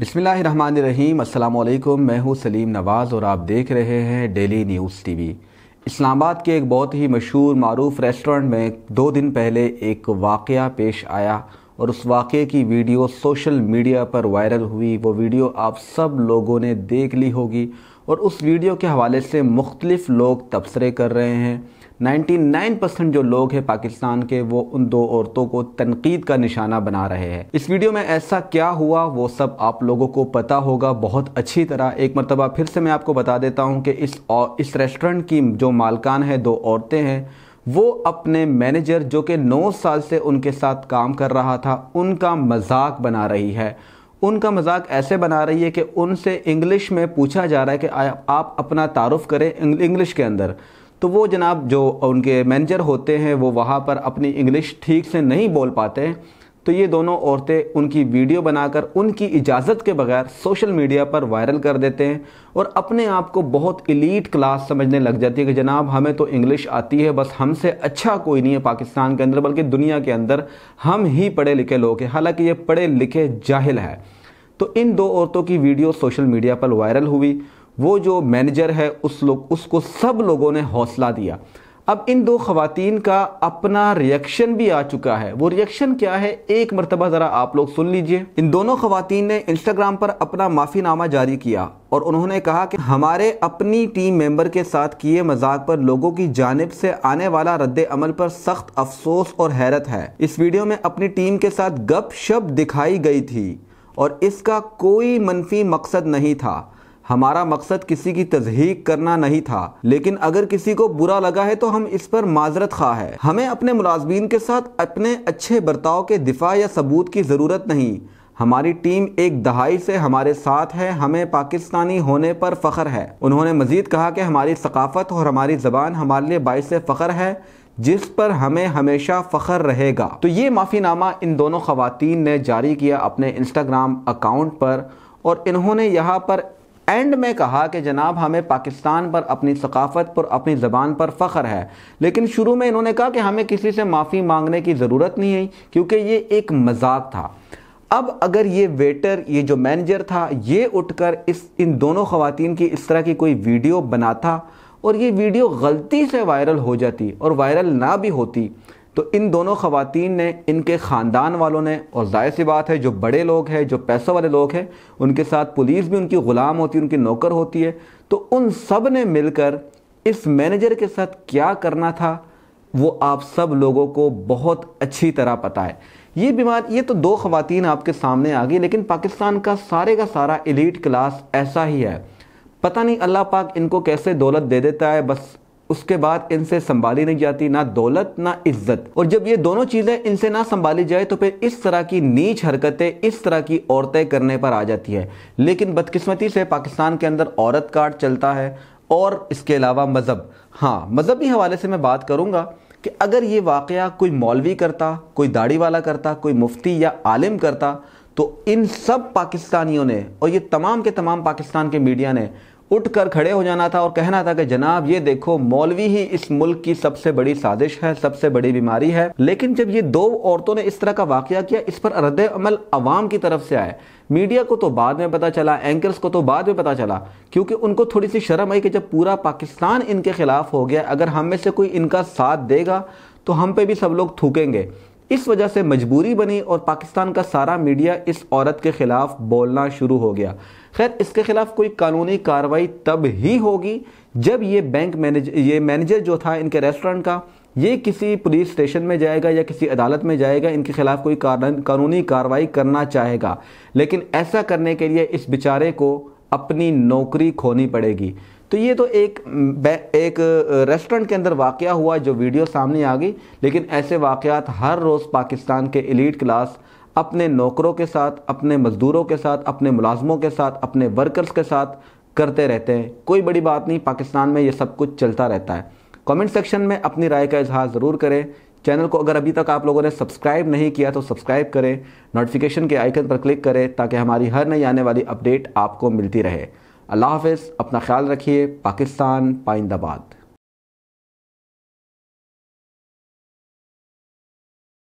बिसमीम अल्लाम मैं हूँ सलीम नवाज़ और आप देख रहे हैं डेली न्यूज़ टीवी इस्लामाबाद के एक बहुत ही मशहूर मरूफ रेस्टोरेंट में दो दिन पहले एक वाक़ पेश आया और उस वाक़े की वीडियो सोशल मीडिया पर वायरल हुई वो वीडियो आप सब लोगों ने देख ली होगी और उस वीडियो के हवाले से मुख्तलिफ़ लोग तबसरे कर रहे हैं 99 जो लोग हैं पाकिस्तान के वो उन दो औरतों को तनकीद का निशाना बना रहे हैं इस वीडियो में ऐसा क्या हुआ वो सब आप लोगों को पता होगा बहुत अच्छी तरह एक मरतबा फिर से मैं आपको बता देता हूँ कि इस और, इस रेस्टोरेंट की जो मालकान है दो औरतें हैं वो अपने मैनेजर जो कि नौ साल से उनके साथ काम कर रहा था उनका मजाक बना रही है उनका मजाक ऐसे बना रही है कि उनसे इंग्लिश में पूछा जा रहा है कि आप अपना तारुफ करें इंग्लिश के अंदर तो वो जनाब जो उनके मैनेजर होते हैं वो वहाँ पर अपनी इंग्लिश ठीक से नहीं बोल पाते तो ये दोनों औरतें उनकी वीडियो बनाकर उनकी इजाज़त के बगैर सोशल मीडिया पर वायरल कर देते हैं और अपने आप को बहुत इलीट क्लास समझने लग जाती है कि जनाब हमें तो इंग्लिश आती है बस हमसे अच्छा कोई नहीं है पाकिस्तान के अंदर बल्कि दुनिया के अंदर हम ही पढ़े लिखे लोग हैं हालांकि ये पढ़े लिखे जाहिल है तो इन दो औरतों की वीडियो सोशल मीडिया पर वायरल हुई वो जो मैनेजर है उस लोग उसको सब लोगों ने हौसला दिया अब इन दो खातन का अपना रिएक्शन भी आ चुका है वो रिएक्शन क्या है एक मरतबा ज़रा आप लोग सुन लीजिए इन दोनों खातन ने इंस्टाग्राम पर अपना माफ़ीनामा जारी किया और उन्होंने कहा कि हमारे अपनी टीम मेंबर के साथ किए मजाक पर लोगों की जानब से आने वाला रद्द अमल पर सख्त अफसोस और हैरत है इस वीडियो में अपनी टीम के साथ गप शप दिखाई गई थी और इसका कोई मनफी मकसद नहीं था हमारा मकसद किसी की तजहीक करना नहीं था लेकिन अगर किसी को बुरा लगा है तो हम इस पर माजरत खा है हमें अपने मुलाजमीन के साथ अपने अच्छे बर्ताव के दिफा या सबूत की ज़रूरत नहीं हमारी टीम एक दहाई से हमारे साथ है हमें पाकिस्तानी होने पर फ़ख्र है उन्होंने मजीद कहा कि हमारी सकाफत और हमारी ज़बान हमारे लिए बायस फ़ख्र है जिस पर हमें हमेशा फ़ख्र रहेगा तो ये माफ़ीनामा इन दोनों ख़वातीन ने जारी किया अपने इंस्टाग्राम अकाउंट पर और इन्होंने यहाँ पर एंड में कहा कि जनाब हमें पाकिस्तान पर अपनी सकाफ़त पर अपनी ज़बान पर फ़ख्र है लेकिन शुरू में इन्होंने कहा कि हमें किसी से माफ़ी मांगने की ज़रूरत नहीं है क्योंकि ये एक मजाक था अब अगर ये वेटर ये जो मैनेजर था ये उठकर इस इन दोनों खातन की इस तरह की कोई वीडियो बनाता और ये वीडियो गलती से वायरल हो जाती और वायरल ना भी होती तो इन दोनों ख़वातीन ने इनके ख़ानदान वालों ने और ज़ाहिर सी बात है जो बड़े लोग हैं जो पैसों वाले लोग हैं उनके साथ पुलिस भी उनकी ग़ुलाम होती है उनकी नौकर होती है तो उन सब ने मिलकर इस मैनेजर के साथ क्या करना था वो आप सब लोगों को बहुत अच्छी तरह पता है ये बीमार ये तो दो खवतान आपके सामने आ गई लेकिन पाकिस्तान का सारे का सारा एलिट क्लास ऐसा ही है पता नहीं अल्लाह पाक इनको कैसे दौलत दे देता है बस उसके बाद इनसे संभाली नहीं जाती ना दौलत ना इज्जत और जब ये दोनों चीजें इनसे ना संभाली जाए तो फिर इस तरह की नीच हरकतें इस तरह की औरतें करने पर आ जाती है लेकिन बदकिस्मती से पाकिस्तान के अंदर औरत कार्ड चलता है और इसके अलावा मज़हब हाँ मज़हबी हवाले से मैं बात करूंगा कि अगर ये वाक़ कोई मौलवी करता कोई दाढ़ी वाला करता कोई मुफ्ती या आलिम करता तो इन सब पाकिस्तानियों ने और ये तमाम के तमाम पाकिस्तान के मीडिया ने उठकर खड़े हो जाना था और कहना था कि जनाब ये देखो मौलवी ही इस मुल्क की सबसे बड़ी साजिश है सबसे बड़ी बीमारी है लेकिन जब ये दो औरतों ने इस तरह का वाक्य किया इस पर रद्द अमल अवाम की तरफ से आए मीडिया को तो बाद में पता चला एंकर्स को तो बाद में पता चला क्योंकि उनको थोड़ी सी शर्म आई कि जब पूरा पाकिस्तान इनके खिलाफ हो गया अगर हम में से कोई इनका साथ देगा तो हम पे भी सब लोग थूकेंगे इस वजह से मजबूरी बनी और पाकिस्तान का सारा मीडिया इस औरत के ख़िलाफ़ बोलना शुरू हो गया खैर इसके ख़िलाफ़ कोई कानूनी कार्रवाई तब ही होगी जब ये बैंक मैनेजर ये मैनेजर जो था इनके रेस्टोरेंट का ये किसी पुलिस स्टेशन में जाएगा या किसी अदालत में जाएगा इनके खिलाफ कोई कानूनी कार्रवाई करना चाहेगा लेकिन ऐसा करने के लिए इस बेचारे को अपनी नौकरी खोनी पड़ेगी तो ये तो एक एक रेस्टोरेंट के अंदर वाक़ हुआ जो वीडियो सामने आ गई लेकिन ऐसे वाक़ात हर रोज़ पाकिस्तान के एलिट क्लास अपने नौकरों के साथ अपने मज़दूरों के साथ अपने मुलाजमों के साथ अपने वर्कर्स के साथ करते रहते हैं कोई बड़ी बात नहीं पाकिस्तान में ये सब कुछ चलता रहता है कमेंट सेक्शन में अपनी राय का इजहार ज़रूर करें चैनल को अगर अभी तक आप लोगों ने सब्सक्राइब नहीं किया तो सब्सक्राइब करें नोटिफिकेशन के आइकन पर क्लिक करें ताकि हमारी हर नई आने वाली अपडेट आपको मिलती रहे अल्लाह हाफ अपना ख्याल रखिए पाकिस्तान पाइंदाबाद